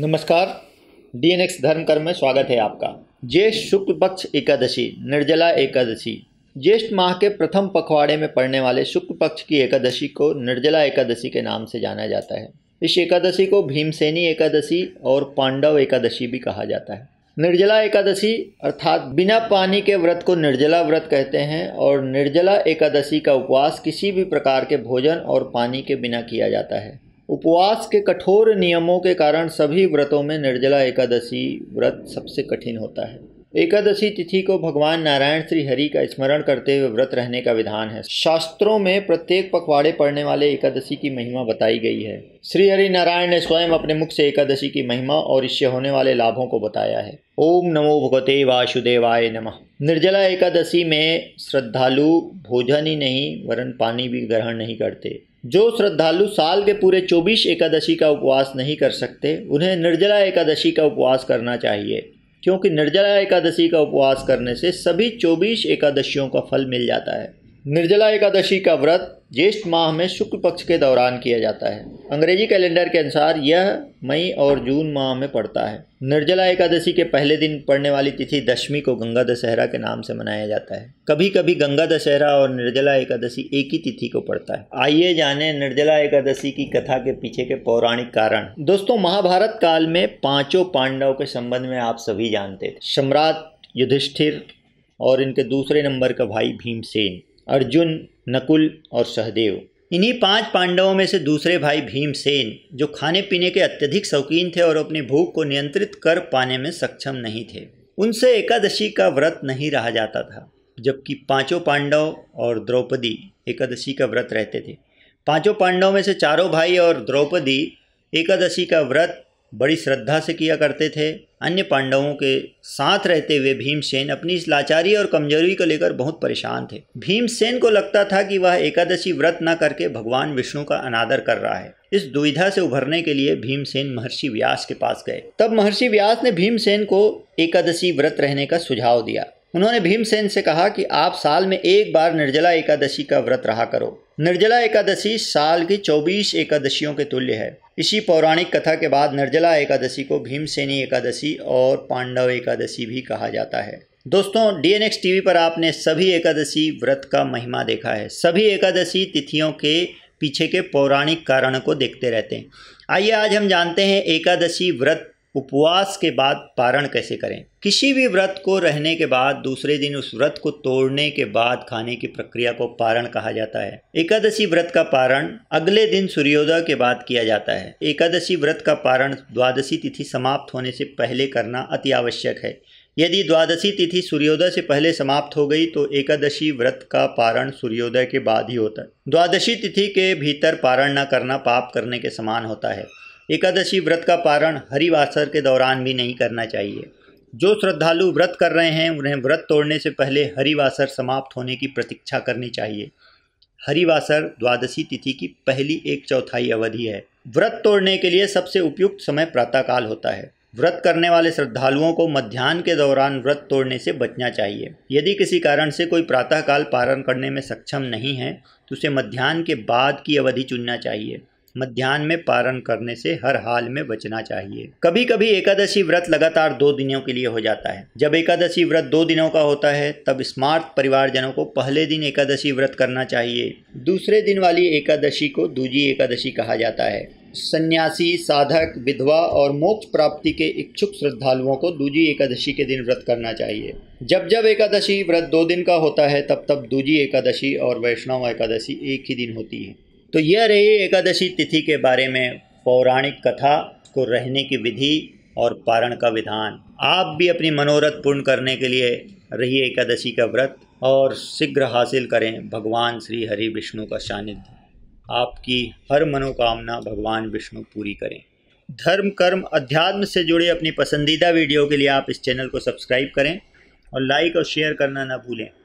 नमस्कार D N x धर्म कर्म में स्वागत है आपका ज्येष्ठ शुक्ल पक्ष एकादशी निर्जला एकादशी ज्येष्ठ माह के प्रथम पखवाड़े में पड़ने वाले शुक्ल पक्ष की एकादशी को निर्जला एकादशी के नाम से जाना जाता है इस एकादशी को भीमसेनी एकादशी और पांडव एकादशी भी कहा जाता है निर्जला एकादशी अर्थात बिना पानी के व्रत को निर्जला व्रत कहते हैं और निर्जला एकादशी का उपवास किसी भी प्रकार के भोजन और पानी के बिना किया जाता है उपवास के कठोर नियमों के कारण सभी व्रतों में निर्जला एकादशी व्रत सबसे कठिन होता है एकादशी तिथि को भगवान नारायण श्री हरि का स्मरण करते हुए व्रत रहने का विधान है शास्त्रों में प्रत्येक पखवाड़े पढ़ने वाले एकादशी की महिमा बताई गई है श्री हरि नारायण ने स्वयं अपने मुख से एकादशी की महिमा और इससे होने वाले लाभों को बताया है ओम नमो भगवते वासुदेवाय नमः निर्जला एकादशी में श्रद्धालु भोजन ही नहीं वरन पानी भी ग्रहण नहीं करते जो श्रद्धालु साल के पूरे 24 एकादशी का उपवास नहीं कर सकते उन्हें निर्जला एकादशी का उपवास करना चाहिए क्योंकि निर्जला एकादशी का उपवास करने से सभी 24 एकादशियों का फल मिल जाता है निर्जला एकादशी का व्रत ज्येष्ठ माह में शुक्ल पक्ष के दौरान किया जाता है अंग्रेजी कैलेंडर के अनुसार यह मई और जून माह में पड़ता है निर्जला एकादशी के पहले दिन पड़ने वाली तिथि दशमी को गंगा दशहरा के नाम से मनाया जाता है कभी कभी गंगा दशहरा और निर्जला एकादशी एक ही तिथि को पड़ता है आइए जाने निर्जला एकादशी की कथा के पीछे के पौराणिक कारण दोस्तों महाभारत काल में पांचों पांडव के संबंध में आप सभी जानते थे सम्राट युधिष्ठिर और इनके दूसरे नंबर का भाई भीमसेन अर्जुन नकुल और सहदेव इन्हीं पांच पांडवों में से दूसरे भाई भीमसेन जो खाने पीने के अत्यधिक शौकीन थे और अपनी भूख को नियंत्रित कर पाने में सक्षम नहीं थे उनसे एकादशी का व्रत नहीं रहा जाता था जबकि पांचों पांडव और द्रौपदी एकादशी का व्रत रहते थे पांचों पांडवों में से चारों भाई और द्रौपदी एकादशी का व्रत बड़ी श्रद्धा से किया करते थे अन्य पांडवों के साथ रहते हुए भीमसेन अपनी इस लाचारी और कमजोरी को लेकर बहुत परेशान थे भीमसेन को लगता था कि वह एकादशी व्रत न करके भगवान विष्णु का अनादर कर रहा है इस दुविधा से उभरने के लिए भीमसेन महर्षि व्यास के पास गए तब महर्षि व्यास ने भीमसेन को एकादशी व्रत रहने का सुझाव दिया उन्होंने भीमसेन से कहा कि आप साल में एक बार निर्जला एकादशी का व्रत रहा करो निर्जला एकादशी साल की 24 एकादशियों के तुल्य है इसी पौराणिक कथा के बाद निर्जला एकादशी को भीमसेनी एकादशी और पांडव एकादशी भी कहा जाता है दोस्तों डी एन एक्स टीवी पर आपने सभी एकादशी व्रत का महिमा देखा है सभी एकादशी तिथियों के पीछे के पौराणिक कारण को देखते रहते हैं आइए आज हम जानते हैं एकादशी व्रत उपवास के बाद पारण कैसे करें किसी भी व्रत को रहने के बाद दूसरे दिन उस व्रत को तोड़ने के बाद खाने की प्रक्रिया को पारण कहा जाता है एकादशी व्रत का पारण अगले दिन सूर्योदय के बाद किया जाता है एकादशी व्रत का पारण द्वादशी तिथि समाप्त होने से पहले करना अति आवश्यक है यदि द्वादशी तिथि सूर्योदय से पहले समाप्त हो गई तो एकादशी व्रत का पारण सूर्योदय के बाद ही होता है द्वादशी तिथि के भीतर पारण न करना पाप करने के समान होता है एकादशी व्रत का पारण हरिवासर के दौरान भी नहीं करना चाहिए जो श्रद्धालु व्रत कर रहे हैं उन्हें व्रत तोड़ने से पहले हरिवासर समाप्त होने की प्रतीक्षा करनी चाहिए हरिवासर द्वादशी तिथि की पहली एक चौथाई अवधि है व्रत तोड़ने के लिए सबसे उपयुक्त समय प्रातःकाल होता है व्रत करने वाले श्रद्धालुओं को मध्यान्ह के दौरान व्रत तोड़ने से बचना चाहिए यदि किसी कारण से कोई प्रातःकाल पारण करने में सक्षम नहीं है तो उसे मध्यान्ह के बाद की अवधि चुनना चाहिए मध्यान्ह में पारण करने से हर हाल में बचना चाहिए कभी कभी एकादशी व्रत लगातार दो दिनों के लिए हो जाता है जब एकादशी व्रत दो दिनों का होता है तब स्मार्ट परिवारजनों को पहले दिन एकादशी व्रत करना चाहिए दूसरे दिन वाली एकादशी को दूजी एकादशी कहा जाता है सन्यासी साधक विधवा और मोक्ष प्राप्ति के इच्छुक श्रद्धालुओं को दूजी एकादशी के दिन व्रत करना चाहिए जब जब एकादशी व्रत दो दिन का होता है तब तब दूजी एकादशी और वैष्णव एकादशी एक ही दिन होती है तो यह रही एकादशी तिथि के बारे में पौराणिक कथा को रहने की विधि और पारण का विधान आप भी अपनी मनोरथ पूर्ण करने के लिए रही एकादशी का व्रत और शीघ्र हासिल करें भगवान श्री हरि विष्णु का सानिध्य आपकी हर मनोकामना भगवान विष्णु पूरी करें धर्म कर्म अध्यात्म से जुड़े अपनी पसंदीदा वीडियो के लिए आप इस चैनल को सब्सक्राइब करें और लाइक और शेयर करना ना भूलें